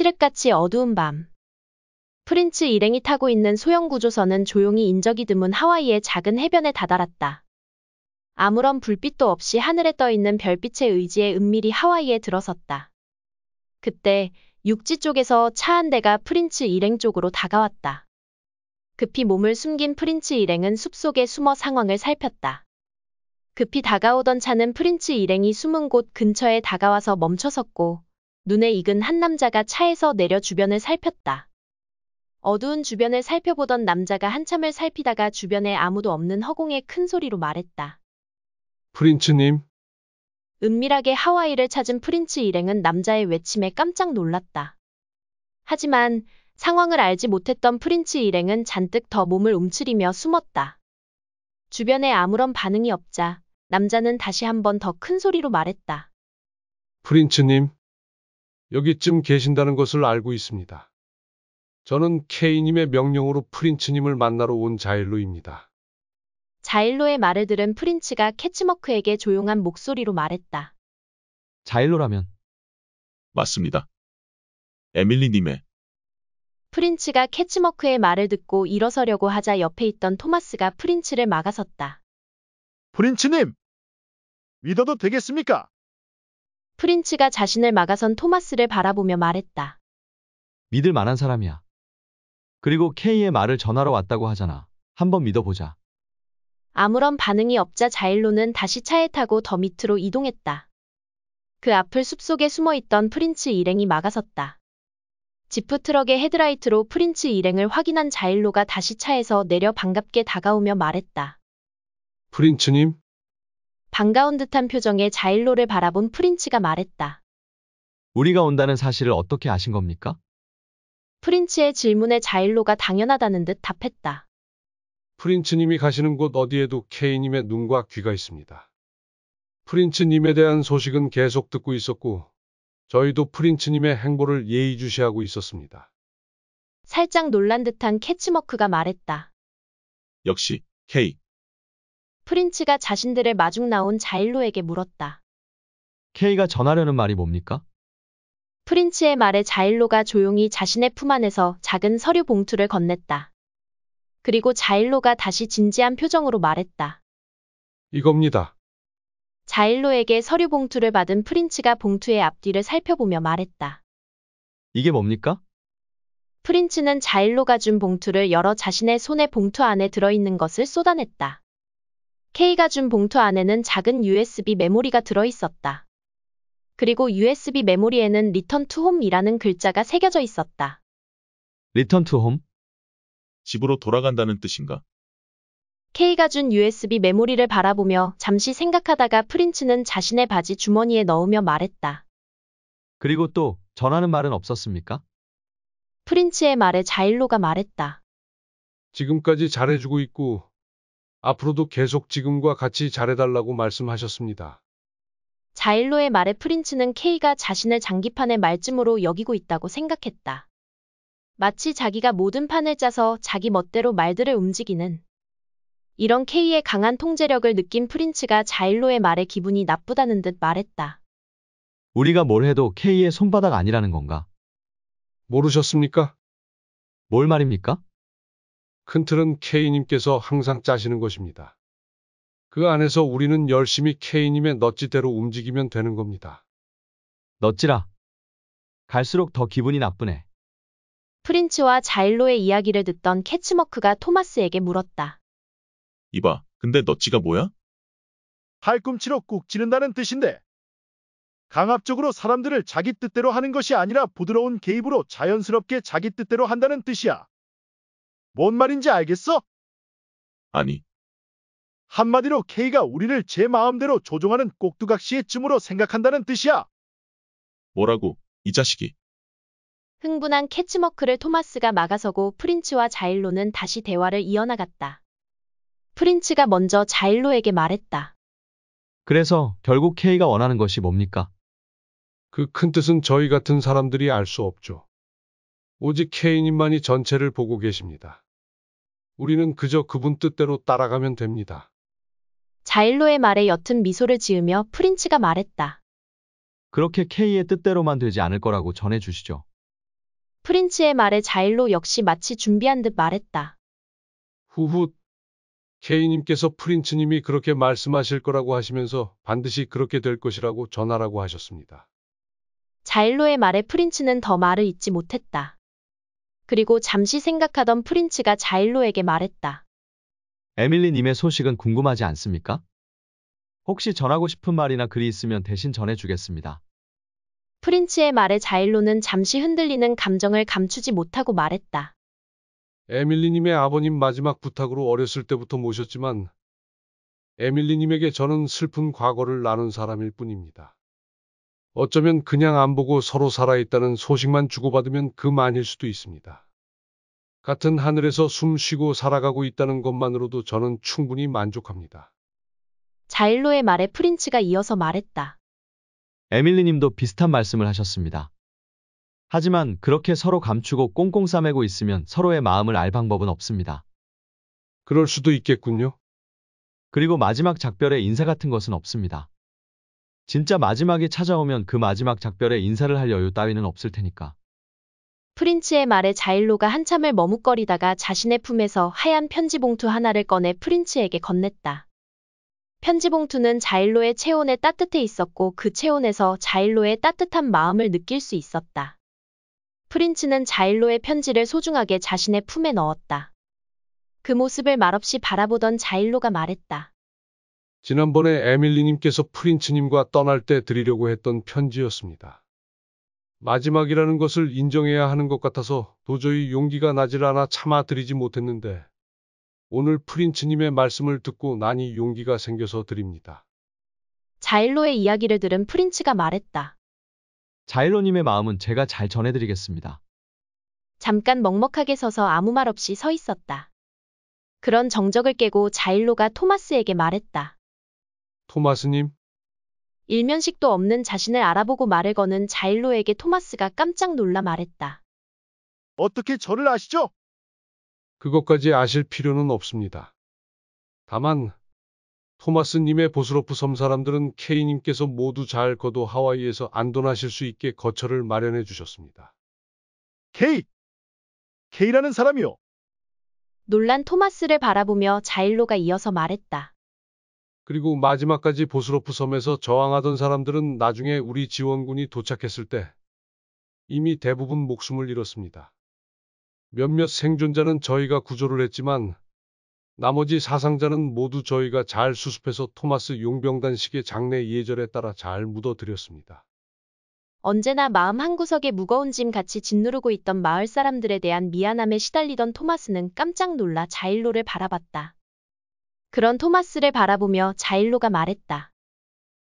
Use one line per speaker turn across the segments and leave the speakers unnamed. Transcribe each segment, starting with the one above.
칠흑같이 어두운 밤. 프린츠 일행이 타고 있는 소형 구조선은 조용히 인적이 드문 하와이의 작은 해변에 다다랐다. 아무런 불빛도 없이 하늘에 떠있는 별빛의의지에 은밀히 하와이에 들어섰다. 그때 육지 쪽에서 차 한 대가 프린츠 일행 쪽으로 다가왔다. 급히 몸을 숨긴 프린츠 일행은 숲속에 숨어 상황을 살폈다. 급히 다가오던 차는 프린츠 일행이 숨은 곳 근처에 다가와서 멈춰섰고 눈에 익은 한 남자가 차에서 내려 주변을 살폈다. 어두운 주변을 살펴보던 남자가 한참을 살피다가 주변에 아무도 없는 허공에 큰 소리로 말했다.
프린츠님,
은밀하게 하와이를 찾은 프린츠 일행은 남자의 외침에 깜짝 놀랐다. 하지만 상황을 알지 못했던 프린츠 일행은 잔뜩 더 몸을 움츠리며 숨었다. 주변에 아무런 반응이 없자 남자는 다시 한번 더 큰 소리로 말했다.
프린츠님, 여기쯤 계신다는 것을 알고 있습니다. 저는 케이님의 명령으로 프린츠님을 만나러 온 자일로입니다.
자일로의 말을 들은 프린츠가 캐치머크에게 조용한 목소리로 말했다.
자일로라면 맞습니다.
에밀리님의
프린츠가 캐치머크의 말을 듣고 일어서려고 하자 옆에 있던 토마스가 프린츠를 막아섰다.
프린츠님! 믿어도 되겠습니까?
프린츠가 자신을 막아선 토마스를 바라보며 말했다.
믿을 만한 사람이야. 그리고 케이의 말을 전하러 왔다고 하잖아.
한번 믿어보자. 아무런 반응이 없자 자일로는 다시 차에 타고 더 밑으로 이동했다. 그 앞을 숲속에 숨어있던 프린츠 일행이 막아섰다. 지프 트럭의 헤드라이트로 프린츠 일행을 확인한 자일로가 다시 차에서 내려 반갑게 다가오며 말했다.
프린츠님,
반가운 듯한 표정의 자일로를 바라본 프린치가 말했다.
우리가 온다는 사실을 어떻게 아신
겁니까?
프린치의 질문에 자일로가 당연하다는 듯 답했다.
프린츠님이 가시는 곳 어디에도 케이님의 눈과 귀가 있습니다. 프린츠님에 대한 소식은 계속 듣고 있었고 저희도 프린츠님의 행보를 예의주시하고 있었습니다.
살짝 놀란 듯한 캐치머크가 말했다.
역시 케이,
프린츠가 자신들을 마중 나온 자일로에게 물었다.
케이가 전하려는 말이 뭡니까?
프린츠의 말에 자일로가 조용히 자신의 품 안에서 작은 서류 봉투를 건넸다. 그리고 자일로가 다시 진지한 표정으로 말했다.
이겁니다.
자일로에게 서류 봉투를 받은 프린츠가 봉투의 앞뒤를 살펴보며 말했다. 이게 뭡니까? 프린츠는 자일로가 준 봉투를 열어 자신의 손에 봉투 안에 들어있는 것을 쏟아냈다. K가 준 봉투 안에는 작은 USB 메모리가 들어있었다. 그리고 USB 메모리에는 리턴 투 홈이라는 글자가 새겨져 있었다.
리턴 투 홈? 집으로 돌아간다는 뜻인가?
K가 준 USB 메모리를 바라보며 잠시 생각하다가 프린츠는 자신의 바지 주머니에 넣으며 말했다.
그리고 또 전하는 말은 없었습니까?
프린츠의 말에 자일로가 말했다.
지금까지 잘해주고 있고 앞으로도 계속 지금과 같이 잘해달라고 말씀하셨습니다.
자일로의 말에 프린츠는 케이가 자신을 장기판의 말쯤으로 여기고 있다고 생각했다. 마치 자기가 모든 판을 짜서 자기 멋대로 말들을 움직이는 이런 케이의 강한 통제력을 느낀 프린츠가 자일로의 말에 기분이 나쁘다는 듯 말했다.
우리가 뭘 해도 케이의 손바닥 아니라는 건가?
모르셨습니까? 뭘 말입니까? 큰 틀은 케이님께서 항상 짜시는 것입니다. 그 안에서 우리는 열심히 케이님의 넛지대로 움직이면 되는 겁니다. 넛지라. 갈수록 더 기분이
나쁘네.
프린츠와 자일로의 이야기를 듣던 캐치머크가 토마스에게 물었다.
이봐, 근데 너치가 뭐야?
팔꿈치로 꾹 찌른다는 뜻인데 강압적으로 사람들을 자기 뜻대로 하는 것이 아니라 부드러운 개입으로 자연스럽게 자기 뜻대로 한다는 뜻이야. 뭔 말인지 알겠어? 아니. 한마디로 K가 우리를 제 마음대로 조종하는 꼭두각시의 쯤으로 생각한다는 뜻이야.
뭐라고, 이 자식이.
흥분한 캐치머크를 토마스가 막아서고 프린츠와 자일로는 다시 대화를 이어나갔다. 프린츠가 먼저 자일로에게 말했다.
그래서 결국 K가 원하는 것이 뭡니까? 그 큰 뜻은 저희 같은 사람들이 알 수 없죠. 오직 케이님만이 전체를 보고 계십니다. 우리는 그저 그분 뜻대로 따라가면 됩니다.
자일로의 말에 옅은 미소를 지으며 프린츠가 말했다.
그렇게 케이의 뜻대로만 되지 않을 거라고 전해주시죠.
프린츠의 말에 자일로 역시 마치 준비한 듯 말했다.
후훗, 케이님께서 프린츠님이 그렇게 말씀하실 거라고 하시면서 반드시 그렇게 될 것이라고 전하라고 하셨습니다.
자일로의 말에 프린츠는 더 말을 잇지 못했다. 그리고 잠시 생각하던 프린츠가 자일로에게 말했다.
에밀리님의 소식은 궁금하지 않습니까? 혹시 전하고 싶은 말이나 글이 있으면 대신 전해주겠습니다.
프린츠의 말에 자일로는 잠시 흔들리는 감정을 감추지 못하고 말했다.
에밀리님의 아버님 마지막 부탁으로 어렸을 때부터 모셨지만 에밀리님에게 저는 슬픈 과거를 나눈 사람일 뿐입니다. 어쩌면 그냥 안 보고 서로 살아있다는 소식만 주고받으면 그만일 수도 있습니다. 같은 하늘에서 숨쉬고 살아가고 있다는 것만으로도 저는 충분히 만족합니다.
자일로의 말에 프린츠가 이어서 말했다.
에밀리 님도 비슷한 말씀을 하셨습니다. 하지만 그렇게 서로 감추고 꽁꽁 싸매고 있으면 서로의 마음을 알 방법은 없습니다. 그럴 수도 있겠군요. 그리고 마지막 작별의 인사 같은 것은 없습니다. 진짜 마지막이 찾아오면 그 마지막 작별에 인사를 할 여유 따위는 없을 테니까.
프린츠의 말에 자일로가 한참을 머뭇거리다가 자신의 품에서 하얀 편지 봉투 하나를 꺼내 프린츠에게 건넸다. 편지 봉투는 자일로의 체온에 따뜻해 있었고 그 체온에서 자일로의 따뜻한 마음을 느낄 수 있었다. 프린츠는 자일로의 편지를 소중하게 자신의 품에 넣었다. 그 모습을 말없이 바라보던 자일로가 말했다.
지난번에 에밀리님께서 프린츠님과 떠날 때 드리려고 했던 편지였습니다. 마지막이라는 것을 인정해야 하는 것 같아서 도저히 용기가 나질 않아 참아 드리지 못했는데 오늘 프린츠님의 말씀을 듣고 난니 용기가 생겨서 드립니다.
자일로의 이야기를 들은 프린츠가 말했다.
자일로님의 마음은 제가 잘 전해드리겠습니다.
잠깐 먹먹하게 서서 아무 말 없이 서 있었다. 그런 정적을 깨고 자일로가 토마스에게 말했다.
토마스님,
일면식도 없는 자신을 알아보고 말을 거는 자일로에게 토마스가 깜짝 놀라 말했다.
어떻게 저를 아시죠? 그것까지 아실 필요는 없습니다. 다만, 토마스님의 보스로프 섬 사람들은 케이님께서 모두 잘 거도 하와이에서 안돈하실 수 있게 거처를 마련해 주셨습니다. 케이! 케이라는 사람이요.
놀란 토마스를 바라보며 자일로가 이어서 말했다.
그리고 마지막까지 보스로프 섬에서 저항하던 사람들은 나중에 우리 지원군이 도착했을 때 이미 대부분 목숨을 잃었습니다. 몇몇 생존자는 저희가 구조를 했지만 나머지 사상자는 모두 저희가 잘 수습해서 토마스 용병단식의 장례 예절에 따라 잘 묻어드렸습니다.
언제나 마음 한구석에 무거운 짐 같이 짓누르고 있던 마을 사람들에 대한 미안함에 시달리던 토마스는 깜짝 놀라 자일로를 바라봤다. 그런 토마스를 바라보며 자일로가 말했다.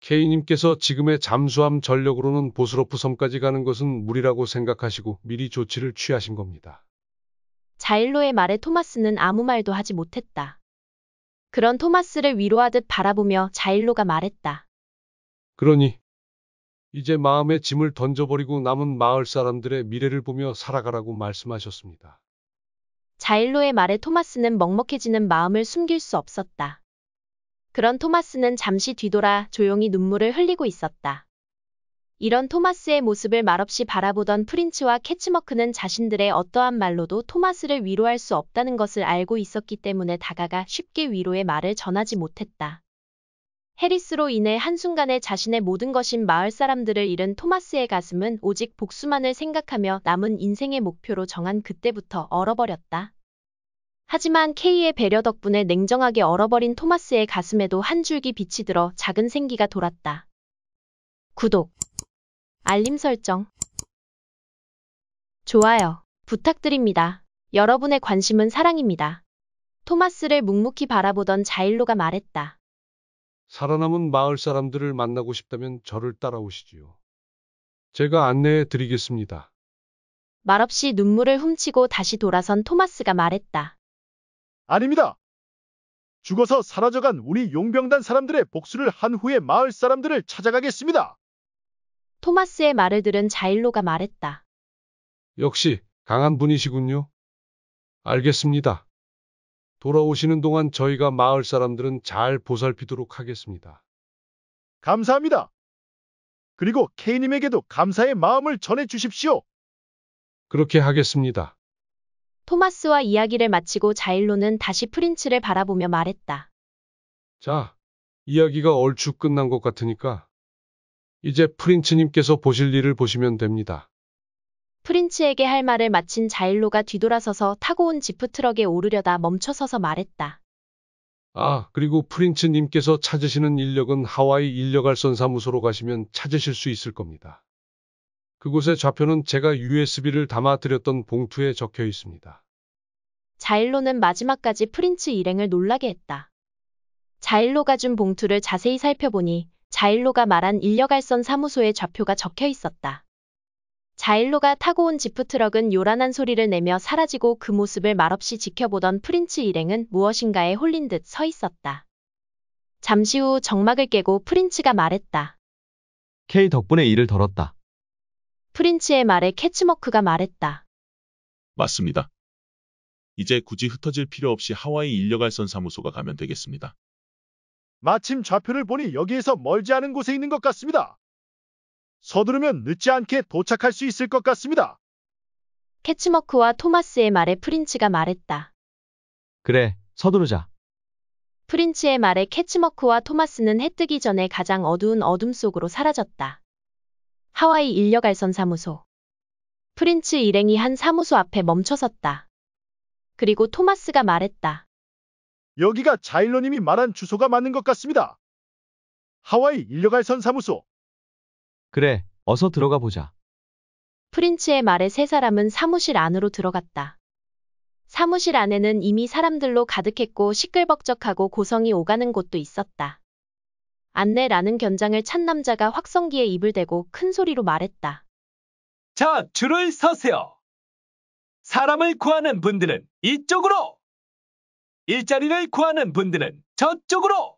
케이님께서 지금의 잠수함 전력으로는 보스로프 섬까지 가는 것은 무리라고 생각하시고 미리 조치를 취하신 겁니다.
자일로의 말에 토마스는 아무 말도 하지 못했다. 그런 토마스를 위로하듯 바라보며 자일로가 말했다.
그러니 이제 마음의 짐을 던져버리고 남은 마을 사람들의 미래를 보며 살아가라고 말씀하셨습니다.
자일로의 말에 토마스는 먹먹해지는 마음을 숨길 수 없었다. 그런 토마스는 잠시 뒤돌아 조용히 눈물을 흘리고 있었다. 이런 토마스의 모습을 말없이 바라보던 프린츠와 캐치머크는 자신들의 어떠한 말로도 토마스를 위로할 수 없다는 것을 알고 있었기 때문에 다가가 쉽게 위로의 말을 전하지 못했다. 해리스로 인해 한순간에 자신의 모든 것인 마을 사람들을 잃은 토마스의 가슴은 오직 복수만을 생각하며 남은 인생의 목표로 정한 그때부터 얼어버렸다. 하지만 케이의 배려 덕분에 냉정하게 얼어버린 토마스의 가슴에도 한 줄기 빛이 들어 작은 생기가 돌았다. 구독, 알림 설정, 좋아요 부탁드립니다. 여러분의 관심은 사랑입니다. 토마스를 묵묵히 바라보던 자일로가 말했다.
살아남은 마을 사람들을 만나고 싶다면 저를 따라오시지요. 제가 안내해 드리겠습니다.
말없이 눈물을 훔치고 다시 돌아선 토마스가 말했다.
아닙니다. 죽어서 사라져간 우리 용병단 사람들의 복수를 한 후에 마을 사람들을 찾아가겠습니다.
토마스의 말을 들은 자일로가 말했다.
역시 강한 분이시군요. 알겠습니다. 돌아오시는 동안 저희가 마을 사람들은 잘 보살피도록 하겠습니다.
감사합니다. 그리고 케이님에게도 감사의 마음을 전해 주십시오. 그렇게 하겠습니다.
토마스와 이야기를 마치고 자일로는 다시 프린츠를 바라보며 말했다.
자, 이야기가 얼추 끝난 것 같으니까 이제 프린츠님께서 보실 일을 보시면 됩니다.
프린츠에게 할 말을 마친 자일로가 뒤돌아서서 타고 온 지프 트럭에 오르려다 멈춰서서 말했다.
아, 그리고 프린츠님께서 찾으시는 인력은 하와이 인력알선 사무소로 가시면 찾으실 수 있을 겁니다. 그곳의 좌표는 제가 USB를 담아드렸던 봉투에 적혀 있습니다.
자일로는 마지막까지 프린츠 일행을 놀라게 했다. 자일로가 준 봉투를 자세히 살펴보니 자일로가 말한 인력알선 사무소에 좌표가 적혀 있었다. 자일로가 타고 온 지프트럭은 요란한 소리를 내며 사라지고 그 모습을 말없이 지켜보던 프린츠 일행은 무엇인가에 홀린 듯 서 있었다. 잠시 후 정막을 깨고 프린츠가 말했다.
K 덕분에 일을 덜었다.
프린츠의 말에 캐치머크가 말했다.
맞습니다. 이제 굳이 흩어질 필요 없이 하와이 인력알선 사무소가 가면 되겠습니다.
마침 좌표를 보니 여기에서 멀지 않은 곳에 있는 것 같습니다. 서두르면 늦지 않게 도착할 수 있을 것 같습니다.
캐치머크와 토마스의 말에 프린츠가 말했다. 그래, 서두르자. 프린츠의 말에 캐치머크와 토마스는 해 뜨기 전에 가장 어두운 어둠 속으로 사라졌다. 하와이 인력알선 사무소. 프린츠 일행이 한 사무소 앞에 멈춰섰다. 그리고 토마스가 말했다.
여기가 자일러님이 말한 주소가 맞는 것 같습니다. 하와이 인력알선
사무소.
그래, 어서 들어가 보자.
프린츠의 말에 세 사람은 사무실 안으로 들어갔다. 사무실 안에는 이미 사람들로 가득했고 시끌벅적하고 고성이 오가는 곳도 있었다. 안내라는 견장을 찬 남자가 확성기에 입을 대고 큰 소리로 말했다.
자, 줄을 서세요. 사람을 구하는 분들은 이쪽으로! 일자리를 구하는 분들은 저쪽으로!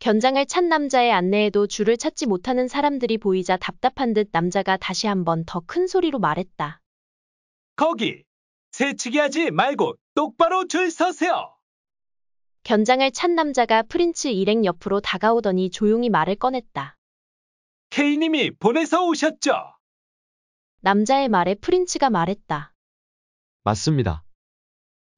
견장을 찬 남자의 안내에도 줄을 찾지 못하는 사람들이 보이자 답답한 듯 남자가 다시 한 번 더 큰 소리로 말했다.
거기! 새치기 하지 말고 똑바로 줄 서세요!
견장을 찬 남자가 프린츠 일행 옆으로 다가오더니 조용히 말을 꺼냈다.
케이님이 보내서 오셨죠?
남자의 말에 프린츠가 말했다.
맞습니다.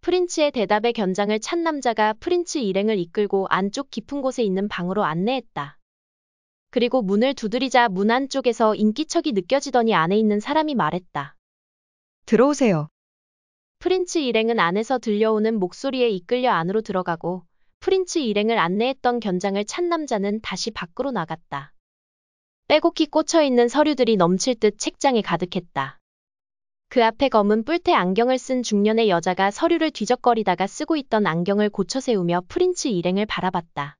프린츠의 대답에 견장을 찬 남자가 프린츠 일행을 이끌고 안쪽 깊은 곳에 있는 방으로 안내했다. 그리고 문을 두드리자 문 안쪽에서 인기척이 느껴지더니 안에 있는 사람이 말했다. 들어오세요. 프린츠 일행은 안에서 들려오는 목소리에 이끌려 안으로 들어가고 프린츠 일행을 안내했던 견장을 찬 남자는 다시 밖으로 나갔다. 빼곡히 꽂혀있는 서류들이 넘칠 듯책장에 가득했다. 그 앞에 검은 뿔테 안경을 쓴 중년의 여자가 서류를 뒤적거리다가 쓰고 있던 안경을 고쳐 세우며 프린츠 일행을 바라봤다.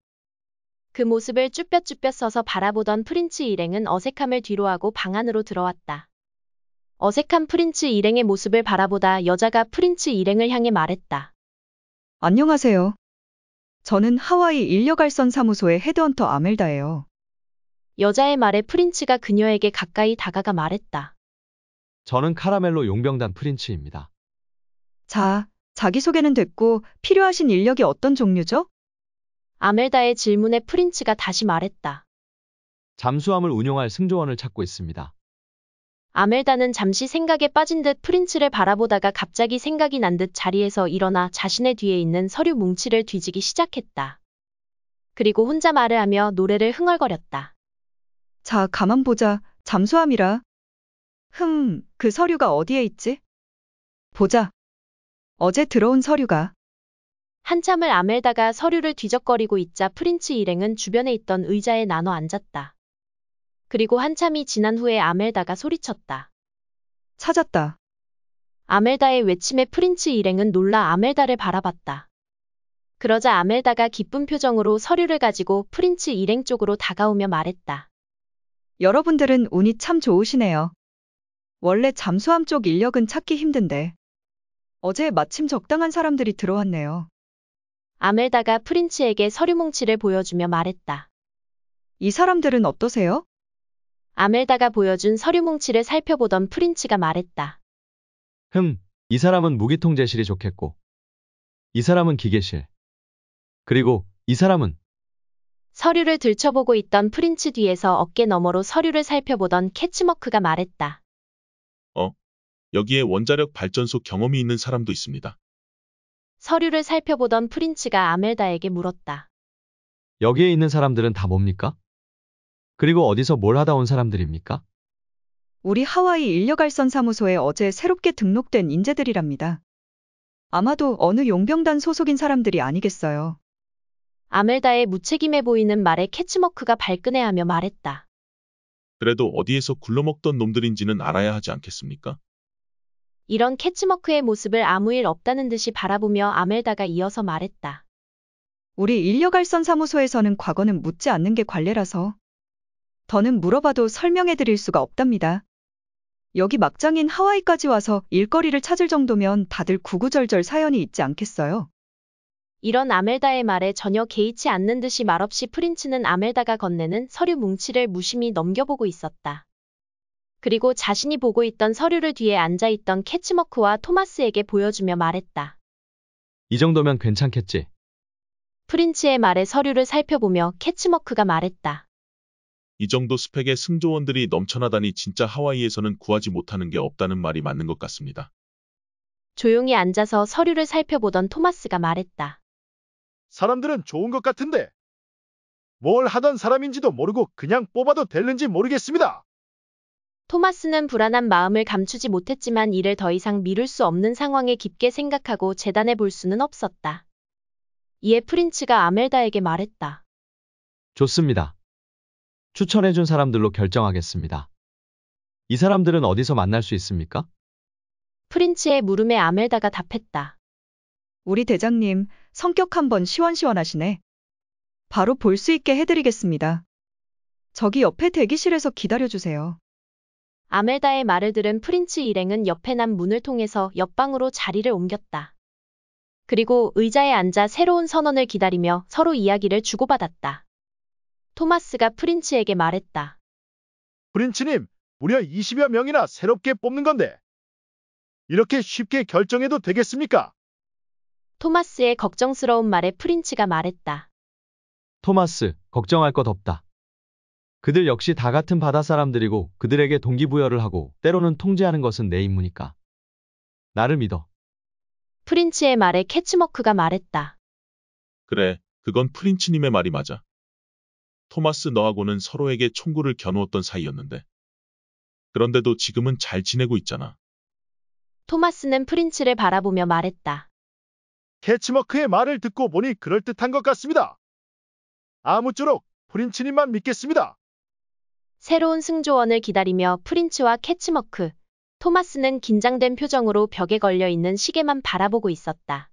그 모습을 쭈뼛쭈뼛 서서 바라보던 프린츠 일행은 어색함을 뒤로하고 방 안으로 들어왔다. 어색한 프린츠 일행의 모습을 바라보다 여자가 프린츠 일행을 향해 말했다.
안녕하세요. 저는 하와이 인력알선 사무소의 헤드헌터 아멜다예요.
여자의 말에 프린츠가 그녀에게 가까이 다가가 말했다.
저는 카라멜로 용병단 프린츠입니다.
자, 자기소개는 됐고 필요하신 인력이 어떤 종류죠? 아멜다의 질문에 프린츠가 다시 말했다.
잠수함을 운용할 승조원을 찾고 있습니다.
아멜다는 잠시 생각에 빠진 듯 프린츠를 바라보다가 갑자기 생각이 난 듯 자리에서 일어나 자신의 뒤에 있는 서류 뭉치를 뒤지기 시작했다. 그리고 혼자 말을 하며 노래를 흥얼거렸다.
자, 가만 보자. 잠수함이라. 흠, 그 서류가 어디에 있지? 보자. 어제 들어온 서류가.
한참을 아멜다가 서류를 뒤적거리고 있자 프린츠 일행은 주변에 있던 의자에 나눠 앉았다. 그리고 한참이 지난 후에 아멜다가 소리쳤다. 찾았다. 아멜다의 외침에 프린츠 일행은 놀라 아멜다를 바라봤다. 그러자 아멜다가 기쁜 표정으로 서류를 가지고 프린츠 일행 쪽으로 다가오며 말했다.
여러분들은 운이 참 좋으시네요. 원래 잠수함 쪽 인력은 찾기 힘든데. 어제 마침 적당한 사람들이 들어왔네요.
아멜다가 프린츠에게 서류 뭉치를 보여주며 말했다. 이 사람들은 어떠세요? 아멜다가 보여준 서류 뭉치를 살펴보던 프린츠가 말했다.
흠, 이 사람은 무기통제실이 좋겠고, 이 사람은 기계실. 그리고 이 사람은
서류를 들춰보고 있던 프린츠 뒤에서 어깨 너머로 서류를 살펴보던 캐치머크가 말했다.
어,
여기에 원자력 발전소 경험이 있는 사람도 있습니다.
서류를 살펴보던 프린츠가 아멜다에게 물었다.
여기에 있는 사람들은 다 뭡니까? 그리고 어디서 뭘 하다 온 사람들입니까?
우리 하와이 인력알선 사무소에 어제 새롭게 등록된 인재들이랍니다. 아마도 어느 용병단 소속인 사람들이
아니겠어요. 아멜다의 무책임해 보이는 말에 캐치머크가 발끈해하며 말했다.
그래도 어디에서 굴러먹던 놈들인지는 알아야 하지 않겠습니까?
이런 캐치머크의 모습을 아무 일 없다는 듯이 바라보며 아멜다가 이어서 말했다.
우리 인력알선 사무소에서는 과거는 묻지 않는 게 관례라서 더는 물어봐도 설명해 드릴 수가 없답니다. 여기 막장인 하와이까지 와서 일거리를 찾을 정도면 다들 구구절절 사연이 있지 않겠어요?
이런 아멜다의 말에 전혀 개의치 않는 듯이 말없이 프린츠는 아멜다가 건네는 서류 뭉치를 무심히 넘겨보고 있었다. 그리고 자신이 보고 있던 서류를 뒤에 앉아있던 캐치머크와 토마스에게 보여주며 말했다.
이 정도면 괜찮겠지.
프린츠의 말에 서류를 살펴보며 캐치머크가 말했다.
이 정도 스펙의 승조원들이 넘쳐나다니 진짜 하와이에서는 구하지 못하는 게 없다는 말이
맞는 것 같습니다.
조용히 앉아서 서류를 살펴보던 토마스가 말했다.
사람들은 좋은 것 같은데 뭘 하던 사람인지도 모르고 그냥 뽑아도 되는지 모르겠습니다.
토마스는 불안한 마음을 감추지 못했지만 이를 더 이상 미룰 수 없는 상황에 깊게 생각하고 재단해 볼 수는 없었다. 이에 프린츠가 아멜다에게 말했다.
좋습니다. 추천해준 사람들로 결정하겠습니다. 이 사람들은 어디서 만날 수 있습니까?
프린츠의 물음에 아멜다가 답했다. 우리 대장님,
성격 한번 시원시원하시네. 바로 볼 수 있게 해드리겠습니다. 저기 옆에 대기실에서 기다려주세요.
아멜다의 말을 들은 프린츠 일행은 옆에 난 문을 통해서 옆방으로 자리를 옮겼다. 그리고 의자에 앉아 새로운 선언을 기다리며 서로 이야기를 주고받았다. 토마스가 프린츠에게 말했다.
프린츠님, 무려 20여 명이나 새롭게 뽑는 건데 이렇게 쉽게 결정해도 되겠습니까?
토마스의 걱정스러운 말에 프린츠가 말했다.
토마스, 걱정할 것 없다. 그들 역시 다 같은 바다 사람들이고 그들에게 동기부여를 하고 때로는 통제하는 것은 내 임무니까. 나를 믿어.
프린츠의 말에 캐치머크가 말했다.
그래, 그건 프린츠님의 말이 맞아. 토마스 너하고는 서로에게 총구를 겨누었던 사이였는데. 그런데도 지금은 잘 지내고 있잖아.
토마스는 프린츠를 바라보며 말했다.
캐치머크의 말을 듣고 보니 그럴듯한 것 같습니다. 아무쪼록 프린츠님만 믿겠습니다.
새로운 승조원을 기다리며 프린츠와 캐치머크, 토마스는 긴장된 표정으로 벽에 걸려 있는 시계만 바라보고 있었다.